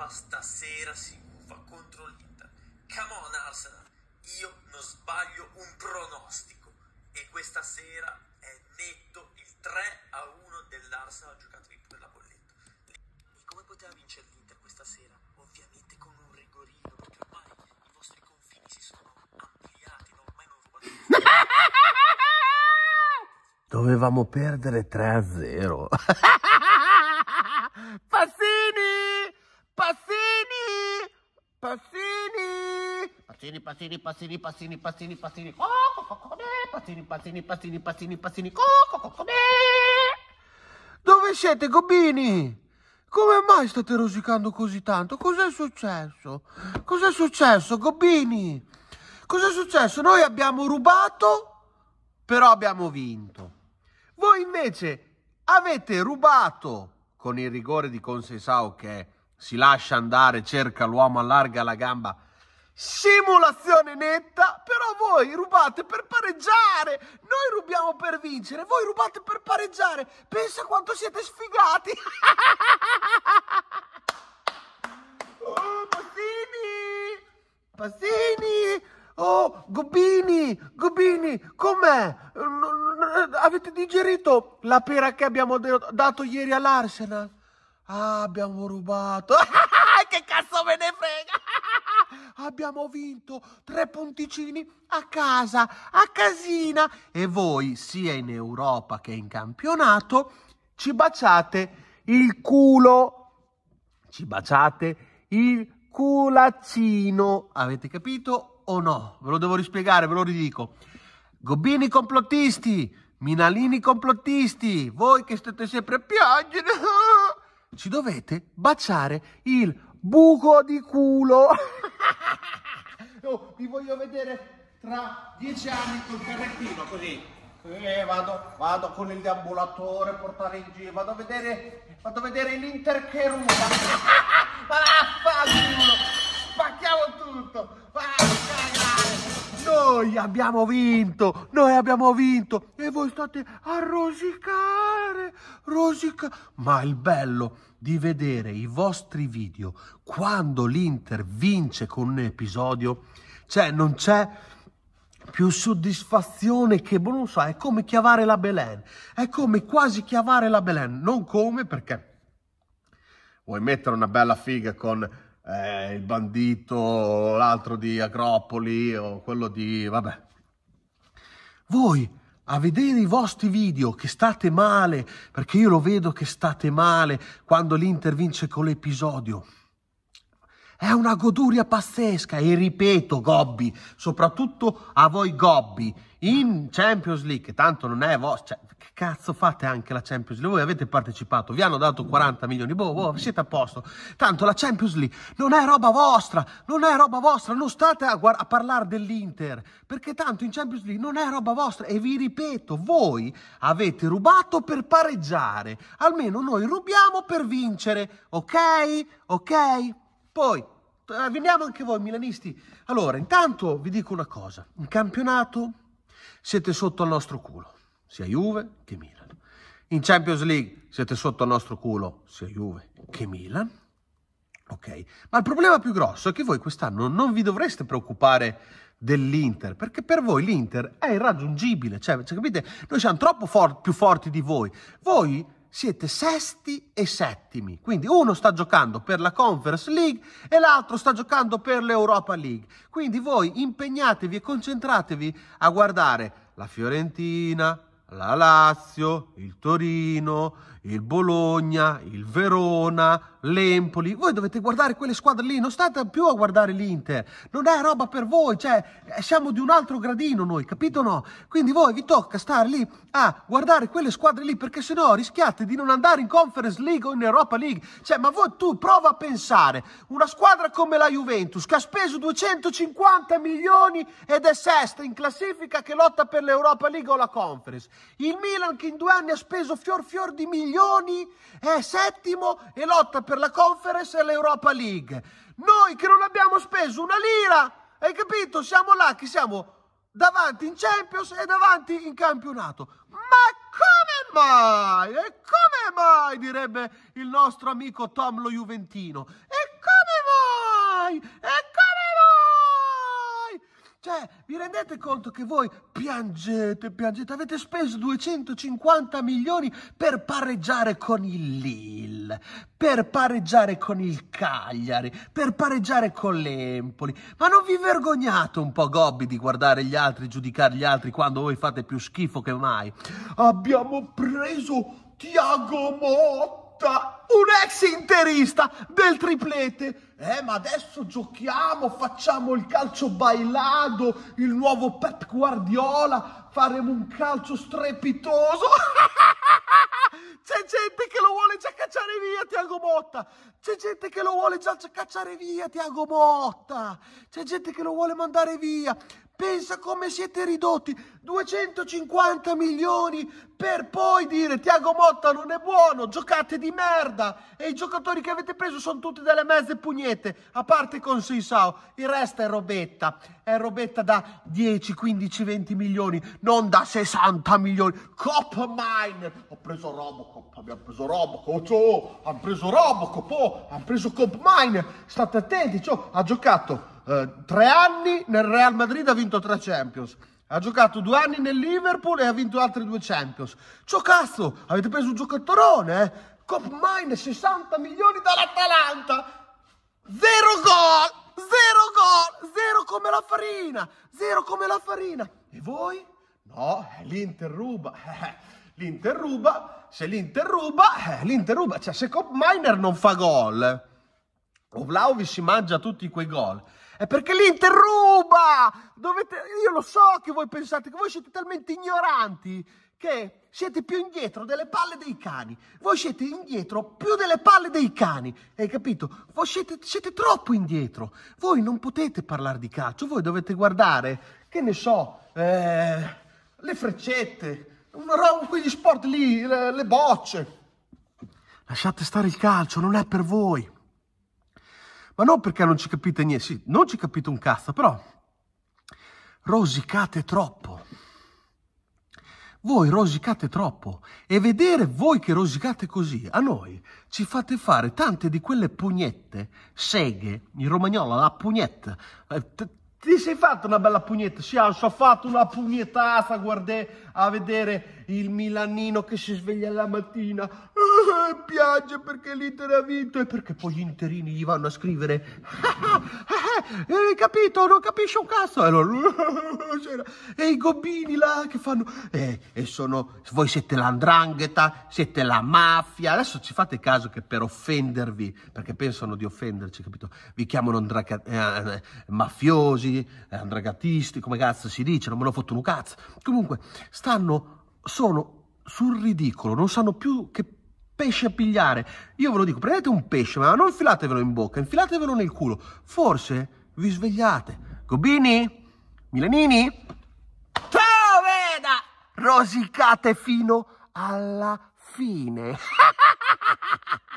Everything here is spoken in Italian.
Coppa stasera si fa contro l'Inter. Come on Arsenal, io non sbaglio un pronostico e questa sera è netto il 3 a 1 dell'Arsenal giocato per la bolletta. E come poteva vincere l'Inter questa sera? Ovviamente con un rigorino perché ormai i vostri confini si sono ampliati, no? ormai non rubate. Dovevamo perdere 3 a 0. Passino! pazzini, pazzini, pazzini, pazzini, pazzini, pazzini, coco, cocone, pazzini, pazzini, pazzini, pazzini, Dove siete, Gobini? Come mai state rosicando così tanto? Cos'è successo? Cos'è successo, Gobini? Cos'è successo? Noi abbiamo rubato, però abbiamo vinto. Voi invece avete rubato con il rigore di Consensao che si lascia andare, cerca l'uomo, allarga la gamba simulazione netta, però voi rubate per pareggiare, noi rubiamo per vincere, voi rubate per pareggiare, pensa quanto siete sfigati! oh, Passini! Passini! Oh, Gobini! Gobini, com'è? Avete digerito la pera che abbiamo dato ieri all'Arsenal? Ah, abbiamo rubato! che cazzo me ne frega! abbiamo vinto tre punticini a casa, a casina e voi sia in Europa che in campionato ci baciate il culo, ci baciate il culaccino, avete capito o no? Ve lo devo rispiegare, ve lo ridico. Gobbini complottisti, Minalini complottisti, voi che state sempre a piangere, ci dovete baciare il culo buco di culo. oh, vi voglio vedere tra dieci anni col carrettino così. Eh, vado, vado con il deambulatore a portare in giro, vado a vedere, vado a vedere l'Inter che ruba. Ma vaffanculo, spacchiamo tutto. Noi abbiamo vinto, noi abbiamo vinto e voi state a rosicare, rosicare. Ma il bello di vedere i vostri video quando l'Inter vince con un episodio, cioè non c'è più soddisfazione che, boh, non so, è come chiavare la Belen, è come quasi chiavare la Belen, non come perché vuoi mettere una bella figa con eh, il bandito, l'altro di Acropoli o quello di... vabbè. Voi a vedere i vostri video che state male, perché io lo vedo che state male quando l'Inter vince con l'episodio. È una goduria pazzesca e ripeto, Gobbi, soprattutto a voi Gobbi, in Champions League, tanto non è vostra, cioè, che cazzo fate anche la Champions League? Voi avete partecipato, vi hanno dato 40 milioni, boh, boh, siete a posto. Tanto la Champions League non è roba vostra, non è roba vostra, non state a, a parlare dell'Inter, perché tanto in Champions League non è roba vostra e vi ripeto, voi avete rubato per pareggiare, almeno noi rubiamo per vincere, ok? Ok? Poi, eh, veniamo anche voi milanisti. Allora, intanto vi dico una cosa. In campionato siete sotto al nostro culo, sia Juve che Milan. In Champions League siete sotto al nostro culo, sia Juve che Milan. Ok, ma il problema più grosso è che voi quest'anno non vi dovreste preoccupare dell'Inter, perché per voi l'Inter è irraggiungibile, cioè, cioè capite, noi siamo troppo for più forti di voi. Voi siete sesti e settimi. Quindi uno sta giocando per la Conference League e l'altro sta giocando per l'Europa League. Quindi voi impegnatevi e concentratevi a guardare la Fiorentina, la Lazio, il Torino, il Bologna, il Verona, l'Empoli. Voi dovete guardare quelle squadre lì, non state più a guardare l'Inter. Non è roba per voi, cioè eh, siamo di un altro gradino noi, capito o no? Quindi voi vi tocca stare lì a guardare quelle squadre lì perché sennò rischiate di non andare in Conference League o in Europa League. Cioè, ma voi tu prova a pensare, una squadra come la Juventus che ha speso 250 milioni ed è sesta in classifica che lotta per l'Europa League o la Conference. Il Milan che in due anni ha speso fior fior di milioni milioni, è settimo e lotta per la conference e l'Europa League. Noi che non abbiamo speso una lira, hai capito? Siamo là che siamo davanti in Champions e davanti in campionato. Ma come mai? E come mai? direbbe il nostro amico Tom lo Juventino. E rendete conto che voi piangete, piangete, avete speso 250 milioni per pareggiare con il Lille, per pareggiare con il Cagliari, per pareggiare con l'Empoli. Ma non vi vergognate un po', Gobbi, di guardare gli altri, giudicare gli altri quando voi fate più schifo che mai? Abbiamo preso Tiago Motta un ex interista del triplete. Eh, ma adesso giochiamo, facciamo il calcio bailado, il nuovo Pep Guardiola, faremo un calcio strepitoso. C'è gente che lo vuole già cacciare via Tiago Motta. C'è gente che lo vuole già cacciare via Tiago Motta. C'è gente che lo vuole mandare via. Pensa come siete ridotti, 250 milioni per poi dire Tiago Motta non è buono, giocate di merda e i giocatori che avete preso sono tutti delle mezze pugnette, a parte con Sisao, il resto è robetta, è robetta da 10, 15, 20 milioni, non da 60 milioni. Cop Mine, ho preso Rob Robocop, abbiamo preso Robocop, ciò, oh, oh, hanno preso Robocop, oh, hanno preso Cop Mine, state attenti, ciò, cioè, ha giocato eh, tre anni nel Real Madrid, ha vinto tre Champions, ha giocato due anni nel Liverpool e ha vinto altri due Champions, ciò cazzo, avete preso un giocatorone, eh? Cop Mine, 60 milioni dall'Atalanta, zero gol, zero gol, zero come la farina, zero come la farina, e voi? No, eh, l'Inter ruba. l'Inter ruba, se l'Inter ruba, eh, l'Inter ruba, cioè se Cop Miner non fa gol, o Vlaovic si mangia tutti quei gol, è perché l'Inter ruba, Dovete, io lo so che voi pensate, che voi siete talmente ignoranti, che siete più indietro delle palle dei cani, voi siete indietro più delle palle dei cani, hai capito? Voi siete, siete troppo indietro, voi non potete parlare di calcio, voi dovete guardare, che ne so, eh, le freccette, una quegli sport lì, le, le bocce. Lasciate stare il calcio, non è per voi. Ma non perché non ci capite niente, sì, non ci capite un cazzo, però rosicate troppo. Voi rosicate troppo e vedere voi che rosicate così a noi ci fate fare tante di quelle pugnette, seghe, in romagnolo la pugnetta. Eh, ti sei fatta una bella pugnetta? Sì, ho fatto una pugnetata, ah, guardate, a vedere il Milanino che si sveglia la mattina e uh, piange perché l'Inter ha vinto e perché poi gli interini gli vanno a scrivere hai eh, eh, eh, capito, non capisci un cazzo e i gobbini là che fanno eh, e sono, voi siete l'andrangheta siete la mafia adesso ci fate caso che per offendervi perché pensano di offenderci, capito vi chiamano andraca- eh, mafiosi andragatisti, come cazzo si dice non me lo fatto un cazzo comunque stanno, sono sul ridicolo, non sanno più che pesce a pigliare. Io ve lo dico, prendete un pesce, ma non infilatevelo in bocca, infilatevelo nel culo. Forse vi svegliate. Gobini? Milanini? Ciao, Veda! Rosicate fino alla fine.